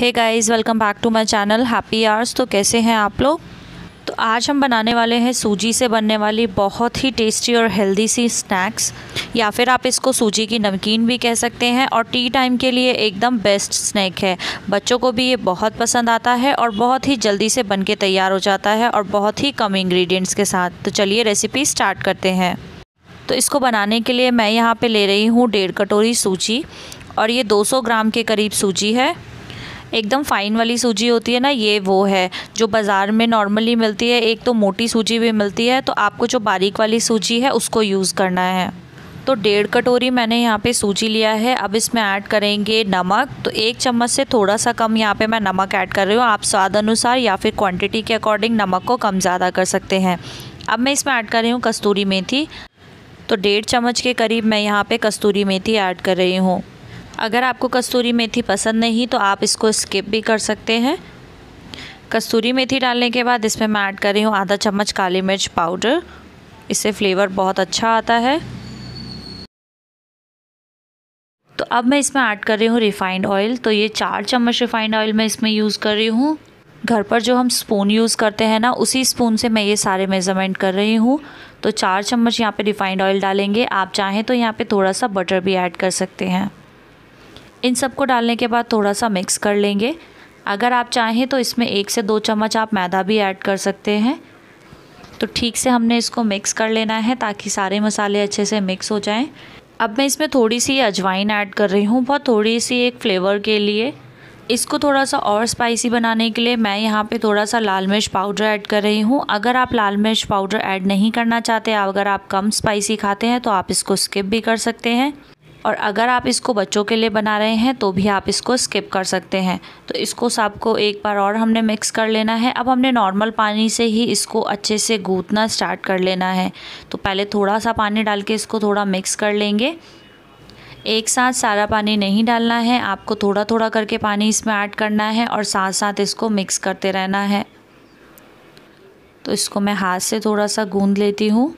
hey guys welcome back to my channel happy hours तो कैसे हैं आप लोग तो आज हम बनाने वाले हैं सूजी से बनने वाली बहुत ही टेस्टी और हेल्दी सी स्नैक्स या फिर आप इसको सूजी की नमकीन भी कह सकते हैं और टी टाइम के लिए एकदम बेस्ट स्नैक है बच्चों को भी ये बहुत पसंद आता है और बहुत ही जल्दी से बन के तैयार हो जाता है और बहुत ही कम इन्ग्रीडियंट्स के साथ तो चलिए रेसिपी स्टार्ट करते हैं तो इसको बनाने के लिए मैं यहाँ पर ले रही हूँ डेढ़ कटोरी सूजी और ये 200 ग्राम के करीब सूजी है एकदम फ़ाइन वाली सूजी होती है ना ये वो है जो बाज़ार में नॉर्मली मिलती है एक तो मोटी सूजी भी मिलती है तो आपको जो बारीक वाली सूजी है उसको यूज़ करना है तो डेढ़ कटोरी मैंने यहाँ पे सूजी लिया है अब इसमें ऐड करेंगे नमक तो एक चम्मच से थोड़ा सा कम यहाँ पे मैं नमक ऐड कर रही हूँ आप स्वाद अनुसार या फिर क्वांटिटी के अकॉर्डिंग नमक को कम ज़्यादा कर सकते हैं अब मैं इसमें ऐड कर रही हूँ कस्तूरी मेथी तो डेढ़ चम्मच के करीब मैं यहाँ पे कस्तूरी मेथी ऐड कर रही हूँ अगर आपको कस्तूरी मेथी पसंद नहीं तो आप इसको स्किप भी कर सकते हैं कस्तूरी मेथी डालने के बाद इसमें मैं ऐड कर रही हूँ आधा चम्मच काली मिर्च पाउडर इससे फ्लेवर बहुत अच्छा आता है तो अब मैं इसमें ऐड कर रही हूँ रिफ़ाइंड ऑयल तो ये चार चम्मच रिफ़ाइंड ऑयल मैं इसमें यूज़ कर रही हूँ घर पर जो हम स्पून यूज़ करते हैं ना उसी स्पून से मैं ये सारे मेज़रमेंट कर रही हूँ तो चार चम्मच यहाँ पे रिफ़ाइंड ऑयल डालेंगे आप चाहें तो यहाँ पे थोड़ा सा बटर भी ऐड कर सकते हैं इन सबको डालने के बाद थोड़ा सा मिक्स कर लेंगे अगर आप चाहें तो इसमें एक से दो चम्मच आप मैदा भी ऐड कर सकते हैं तो ठीक से हमने इसको मिक्स कर लेना है ताकि सारे मसाले अच्छे से मिक्स हो जाएं अब मैं इसमें थोड़ी सी अजवाइन ऐड कर रही हूँ बहुत थोड़ी सी एक फ्लेवर के लिए इसको थोड़ा सा और स्पाइसी बनाने के लिए मैं यहाँ पे थोड़ा सा लाल मिर्च पाउडर ऐड कर रही हूँ अगर आप लाल मिर्च पाउडर ऐड नहीं करना चाहते अगर आप कम स्पाइसी खाते हैं तो आप इसको स्किप भी कर सकते हैं और अगर आप इसको बच्चों के लिए बना रहे हैं तो भी आप इसको स्किप कर सकते हैं तो इसको साब को एक बार और हमने मिक्स कर लेना है अब हमने नॉर्मल पानी से ही इसको अच्छे से गूँथना स्टार्ट कर लेना है तो पहले थोड़ा सा पानी डाल के इसको थोड़ा मिक्स कर लेंगे एक साथ सारा पानी नहीं डालना है आपको थोड़ा थोड़ा करके पानी इसमें ऐड करना है और साथ साथ इसको मिक्स करते रहना है तो इसको मैं हाथ से थोड़ा सा गूँध लेती हूँ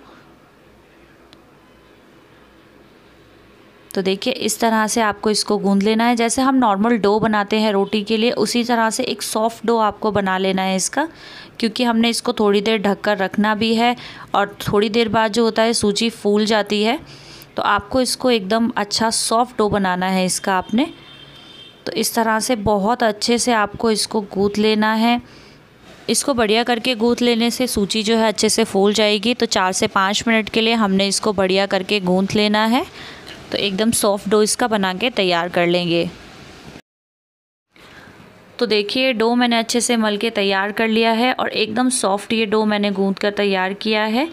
तो देखिए इस तरह से आपको इसको गूँध लेना है जैसे हम नॉर्मल डो बनाते हैं रोटी के लिए उसी तरह से एक सॉफ्ट डो आपको बना लेना है इसका क्योंकि हमने इसको थोड़ी देर ढक कर रखना भी है और थोड़ी देर बाद जो होता है सूजी फूल जाती है तो आपको इसको एकदम अच्छा सॉफ्ट डो बनाना है इसका आपने तो इस तरह से बहुत अच्छे से आपको इसको गूँथ लेना है इसको बढ़िया करके गूँथ लेने से सूजी जो है अच्छे से फूल जाएगी तो चार से पाँच मिनट के लिए हमने इसको बढ़िया करके गूँथ लेना है तो एकदम सॉफ्ट डो इसका बना के तैयार कर लेंगे तो देखिए डो मैंने अच्छे से मल के तैयार कर लिया है और एकदम सॉफ्ट ये डो मैंने गूंद कर तैयार किया है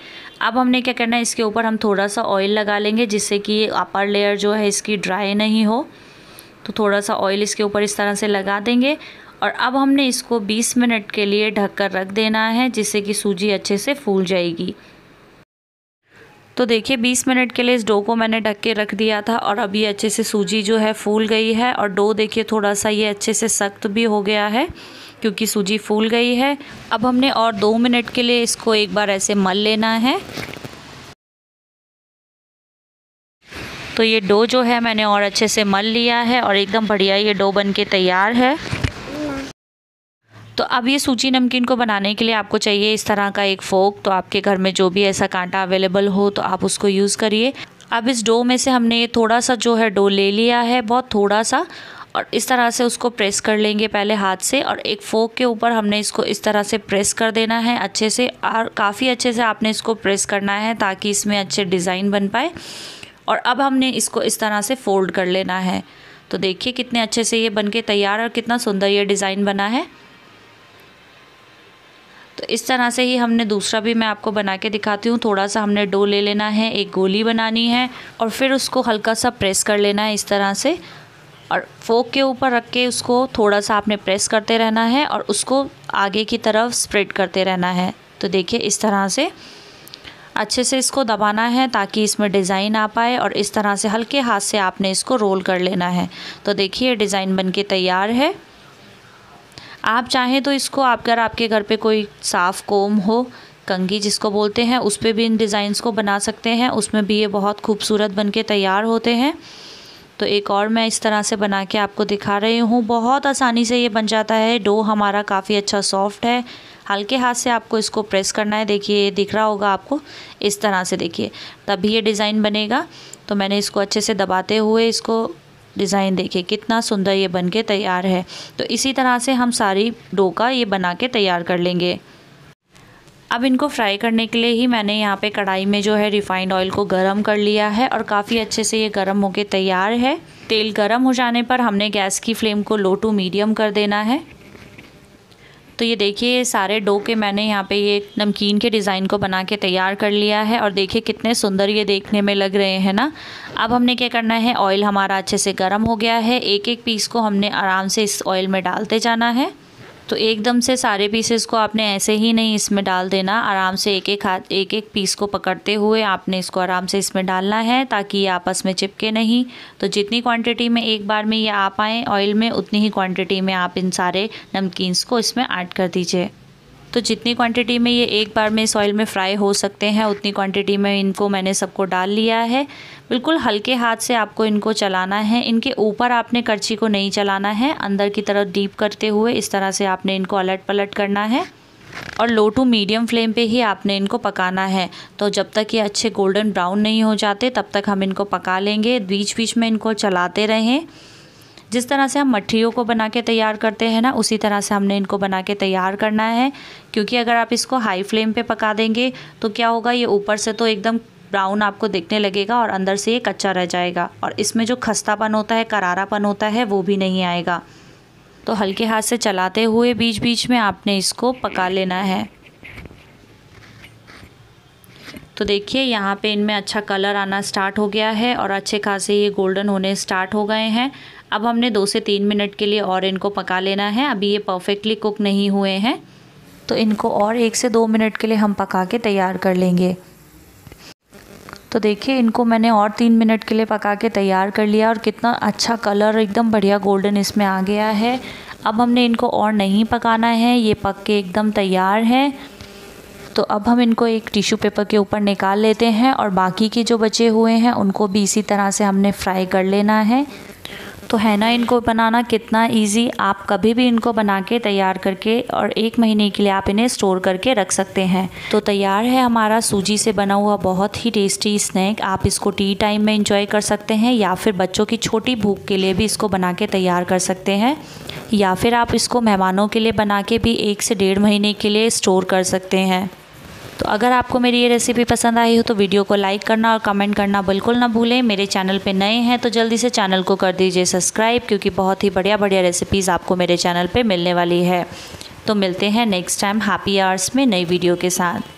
अब हमने क्या करना है इसके ऊपर हम थोड़ा सा ऑयल लगा लेंगे जिससे कि ये अपर लेयर जो है इसकी ड्राई नहीं हो तो थोड़ा सा ऑयल इसके ऊपर इस तरह से लगा देंगे और अब हमने इसको 20 मिनट के लिए ढककर रख देना है जिससे कि सूजी अच्छे से फूल जाएगी तो देखिए 20 मिनट के लिए इस डो को मैंने ढक के रख दिया था और अब ये अच्छे से सूजी जो है फूल गई है और डो देखिए थोड़ा सा ये अच्छे से सख्त भी हो गया है क्योंकि सूजी फूल गई है अब हमने और दो मिनट के लिए इसको एक बार ऐसे मल लेना है तो ये डो जो है मैंने और अच्छे से मल लिया है और एकदम बढ़िया ये डो बन के तैयार है तो अब ये सूजी नमकीन को बनाने के लिए आपको चाहिए इस तरह का एक फोक तो आपके घर में जो भी ऐसा कांटा अवेलेबल हो तो आप उसको यूज़ करिए अब इस डो में से हमने ये थोड़ा सा जो है डो ले लिया है बहुत थोड़ा सा और इस तरह से उसको प्रेस कर लेंगे पहले हाथ से और एक फोक के ऊपर हमने इसको इस तरह से प्रेस कर देना है अच्छे से और काफ़ी अच्छे से आपने इसको प्रेस करना है ताकि इसमें अच्छे डिज़ाइन बन पाए और अब हमने इसको इस तरह से फ़ोल्ड कर लेना है तो देखिए कितने अच्छे से ये बन के तैयार और कितना सुंदर ये डिज़ाइन बना है तो इस तरह से ही हमने दूसरा भी मैं आपको बना के दिखाती हूँ थोड़ा सा हमने डो ले लेना है एक गोली बनानी है और फिर उसको हल्का सा प्रेस कर लेना है इस तरह से और फोक के ऊपर रख के उसको थोड़ा सा आपने प्रेस करते रहना है और उसको आगे की तरफ स्प्रेड करते रहना है तो देखिए इस तरह से अच्छे से इसको दबाना है ताकि इसमें डिज़ाइन आ पाए और इस तरह से हल्के हाथ से आपने इसको रोल कर लेना है तो देखिए डिज़ाइन बन के तैयार है आप चाहें तो इसको आप अगर आपके घर पे कोई साफ़ कोम हो कंगी जिसको बोलते हैं उस पर भी इन डिज़ाइंस को बना सकते हैं उसमें भी ये बहुत खूबसूरत बन के तैयार होते हैं तो एक और मैं इस तरह से बना के आपको दिखा रही हूँ बहुत आसानी से ये बन जाता है डो हमारा काफ़ी अच्छा सॉफ्ट है हल्के हाथ से आपको इसको प्रेस करना है देखिए ये दिख रहा होगा आपको इस तरह से देखिए तभी ये डिज़ाइन बनेगा तो मैंने इसको अच्छे से दबाते हुए इसको डिज़ाइन देखिए कितना सुंदर ये बन के तैयार है तो इसी तरह से हम सारी डो का ये बना के तैयार कर लेंगे अब इनको फ्राई करने के लिए ही मैंने यहाँ पे कढ़ाई में जो है रिफ़ाइंड ऑयल को गर्म कर लिया है और काफ़ी अच्छे से ये गर्म होके तैयार है तेल गर्म हो जाने पर हमने गैस की फ्लेम को लो टू मीडियम कर देना है तो ये देखिए ये सारे डो के मैंने यहाँ पे ये नमकीन के डिज़ाइन को बना के तैयार कर लिया है और देखिए कितने सुंदर ये देखने में लग रहे हैं ना अब हमने क्या करना है ऑयल हमारा अच्छे से गर्म हो गया है एक एक पीस को हमने आराम से इस ऑयल में डालते जाना है तो एकदम से सारे पीसेस को आपने ऐसे ही नहीं इसमें डाल देना आराम से एक एक हाथ एक एक पीस को पकड़ते हुए आपने इसको आराम से इसमें डालना है ताकि ये आपस में चिपके नहीं तो जितनी क्वांटिटी में एक बार में ये आ पाएँ ऑयल में उतनी ही क्वांटिटी में आप इन सारे नमकीन्स को इसमें ऐड कर दीजिए तो जितनी क्वांटिटी में ये एक बार में इस ऑयल में फ्राई हो सकते हैं उतनी क्वांटिटी में इनको मैंने सबको डाल लिया है बिल्कुल हल्के हाथ से आपको इनको चलाना है इनके ऊपर आपने करछी को नहीं चलाना है अंदर की तरफ डीप करते हुए इस तरह से आपने इनको अलट पलट करना है और लो टू मीडियम फ्लेम पे ही आपने इनको पकाना है तो जब तक ये अच्छे गोल्डन ब्राउन नहीं हो जाते तब तक हम इनको पका लेंगे बीच बीच में इनको चलाते रहें जिस तरह से हम मठियों को बना के तैयार करते हैं ना उसी तरह से हमने इनको बना के तैयार करना है क्योंकि अगर आप इसको हाई फ्लेम पे पका देंगे तो क्या होगा ये ऊपर से तो एकदम ब्राउन आपको देखने लगेगा और अंदर से ये कच्चा रह जाएगा और इसमें जो खस्तापन होता है करारापन होता है वो भी नहीं आएगा तो हल्के हाथ से चलाते हुए बीच बीच में आपने इसको पका लेना है तो देखिए यहाँ पे इनमें अच्छा कलर आना स्टार्ट हो गया है और अच्छे खासे ये गोल्डन होने स्टार्ट हो गए हैं अब हमने दो से तीन मिनट के लिए और इनको पका लेना है अभी ये परफेक्टली कुक नहीं हुए हैं तो इनको और एक से दो मिनट के लिए हम पका के तैयार कर लेंगे तो देखिए इनको मैंने और तीन मिनट के लिए पका के तैयार कर लिया और कितना अच्छा कलर एकदम बढ़िया गोल्डन इसमें आ गया है अब हमने इनको और नहीं पकाना है ये पक के एकदम तैयार हैं तो अब हम इनको एक टिश्यू पेपर के ऊपर निकाल लेते हैं और बाकी के जो बचे हुए हैं उनको भी इसी तरह से हमने फ्राई कर लेना है तो है ना इनको बनाना कितना इजी आप कभी भी इनको बना के तैयार करके और एक महीने के लिए आप इन्हें स्टोर करके रख सकते हैं तो तैयार है हमारा सूजी से बना हुआ बहुत ही टेस्टी स्नैक आप इसको टी टाइम में इंजॉय कर सकते हैं या फिर बच्चों की छोटी भूख के लिए भी इसको बना के तैयार कर सकते हैं या फिर आप इसको मेहमानों के लिए बना के भी एक से डेढ़ महीने के लिए स्टोर कर सकते हैं तो अगर आपको मेरी ये रेसिपी पसंद आई हो तो वीडियो को लाइक करना और कमेंट करना बिल्कुल ना भूलें मेरे चैनल पर नए हैं तो जल्दी से चैनल को कर दीजिए सब्सक्राइब क्योंकि बहुत ही बढ़िया बढ़िया रेसिपीज़ आपको मेरे चैनल पर मिलने वाली है तो मिलते हैं नेक्स्ट टाइम हैप्पी आवर्स में नई वीडियो के साथ